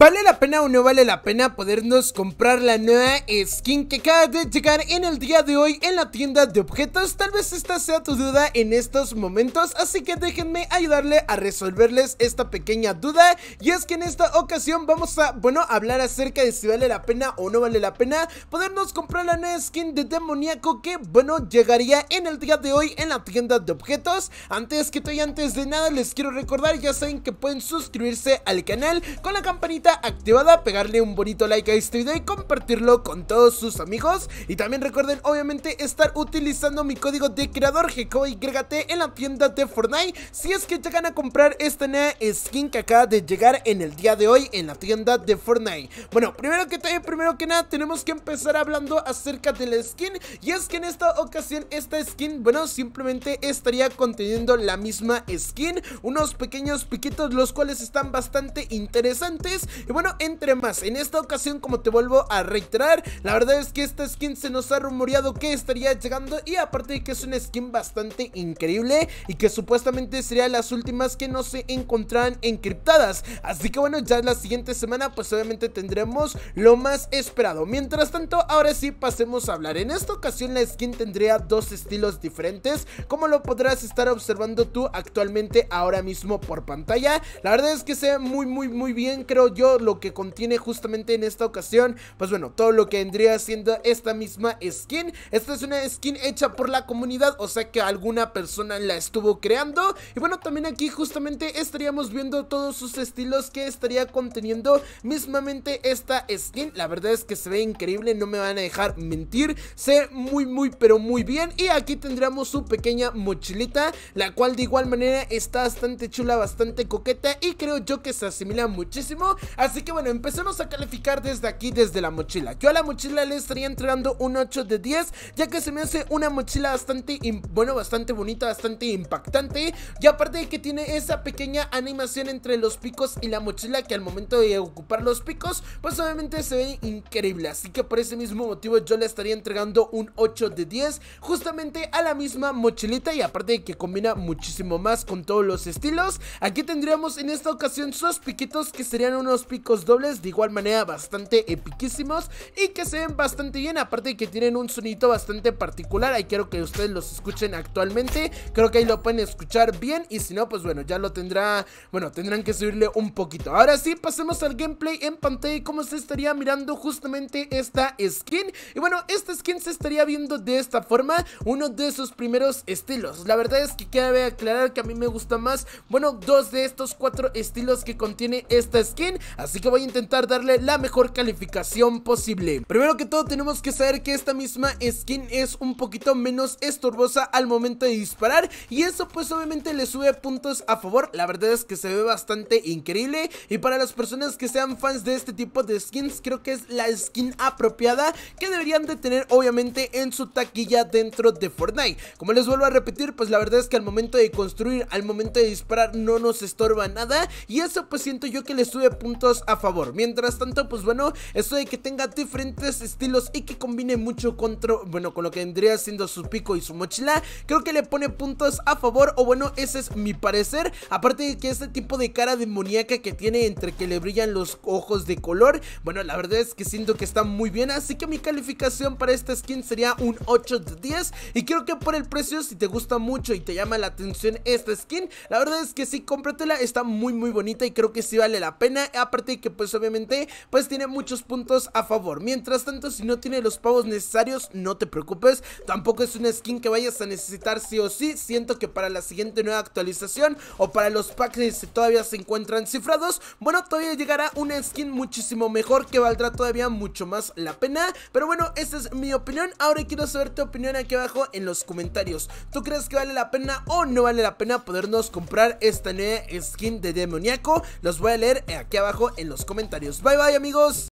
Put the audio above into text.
¿Vale la pena o no vale la pena podernos comprar la nueva skin que acaba de llegar en el día de hoy en la tienda de objetos? Tal vez esta sea tu duda en estos momentos, así que déjenme ayudarle a resolverles esta pequeña duda. Y es que en esta ocasión vamos a, bueno, hablar acerca de si vale la pena o no vale la pena podernos comprar la nueva skin de demoníaco que, bueno, llegaría en el día de hoy en la tienda de objetos. Antes que todo y antes de nada les quiero recordar, ya saben que pueden suscribirse al canal con la campanita activada, pegarle un bonito like a este video y compartirlo con todos sus amigos. Y también recuerden, obviamente, estar utilizando mi código de creador GKYT en la tienda de Fortnite. Si es que llegan a comprar esta nueva skin que acaba de llegar en el día de hoy en la tienda de Fortnite. Bueno, primero que, primero que nada, tenemos que empezar hablando acerca de la skin. Y es que en esta ocasión, esta skin, bueno, simplemente estaría conteniendo la misma skin. Unos pequeños piquitos, los cuales están bastante interesantes. Y bueno, entre más, en esta ocasión como te vuelvo a reiterar, la verdad es que esta skin se nos ha rumoreado que estaría llegando y aparte de que es una skin bastante increíble y que supuestamente sería las últimas que no se encontraran encriptadas. Así que bueno, ya la siguiente semana pues obviamente tendremos lo más esperado. Mientras tanto, ahora sí pasemos a hablar. En esta ocasión la skin tendría dos estilos diferentes, como lo podrás estar observando tú actualmente ahora mismo por pantalla. La verdad es que se ve muy muy muy bien creo yo lo que contiene justamente en esta ocasión, pues bueno, todo lo que vendría siendo esta misma skin. Esta es una skin hecha por la comunidad, o sea que alguna persona la estuvo creando. Y bueno, también aquí justamente estaríamos viendo todos sus estilos que estaría conteniendo mismamente esta skin. La verdad es que se ve increíble, no me van a dejar mentir. Se muy, muy, pero muy bien. Y aquí tendríamos su pequeña mochilita, la cual de igual manera está bastante chula, bastante coqueta y creo yo que se asimila muchísimo Así que bueno, empecemos a calificar desde aquí, desde la mochila. Yo a la mochila le estaría entregando un 8 de 10, ya que se me hace una mochila bastante, bueno, bastante bonita, bastante impactante. Y aparte de que tiene esa pequeña animación entre los picos y la mochila, que al momento de ocupar los picos, pues obviamente se ve increíble. Así que por ese mismo motivo yo le estaría entregando un 8 de 10, justamente a la misma mochilita. Y aparte de que combina muchísimo más con todos los estilos, aquí tendríamos en esta ocasión sus piquitos que serían unos picos dobles de igual manera bastante epiquísimos y que se ven bastante bien, aparte de que tienen un sonido bastante particular, ahí quiero que ustedes los escuchen actualmente, creo que ahí lo pueden escuchar bien y si no, pues bueno, ya lo tendrá, bueno, tendrán que subirle un poquito. Ahora sí, pasemos al gameplay en pantalla y cómo se estaría mirando justamente esta skin. Y bueno, esta skin se estaría viendo de esta forma, uno de sus primeros estilos. La verdad es que queda aclarar que a mí me gusta más, bueno, dos de estos cuatro estilos que contiene esta skin así que voy a intentar darle la mejor calificación posible. Primero que todo tenemos que saber que esta misma skin es un poquito menos estorbosa al momento de disparar y eso pues obviamente le sube puntos a favor, la verdad es que se ve bastante increíble y para las personas que sean fans de este tipo de skins creo que es la skin apropiada que deberían de tener obviamente en su taquilla dentro de Fortnite. Como les vuelvo a repetir pues la verdad es que al momento de construir, al momento de disparar no nos estorba nada y eso pues siento yo que le sube puntos a favor. Mientras tanto, pues bueno, esto de que tenga diferentes estilos y que combine mucho contra, bueno, con lo que vendría siendo su pico y su mochila, creo que le pone puntos a favor, o bueno, ese es mi parecer. Aparte de que este tipo de cara demoníaca que tiene entre que le brillan los ojos de color, bueno, la verdad es que siento que está muy bien, así que mi calificación para esta skin sería un 8 de 10 y creo que por el precio, si te gusta mucho y te llama la atención esta skin, la verdad es que sí, cómpratela, está muy muy bonita y creo que sí vale la pena aparte que pues obviamente pues tiene muchos puntos a favor. Mientras tanto, si no tiene los pavos necesarios, no te preocupes, tampoco es una skin que vayas a necesitar sí o sí, siento que para la siguiente nueva actualización o para los packs que todavía se encuentran cifrados, bueno, todavía llegará una skin muchísimo mejor que valdrá todavía mucho más la pena, pero bueno, esa es mi opinión, ahora quiero saber tu opinión aquí abajo en los comentarios, ¿tú crees que vale la pena o no vale la pena podernos comprar esta nueva skin de demoníaco? Los voy a leer aquí abajo en los comentarios. Bye bye amigos.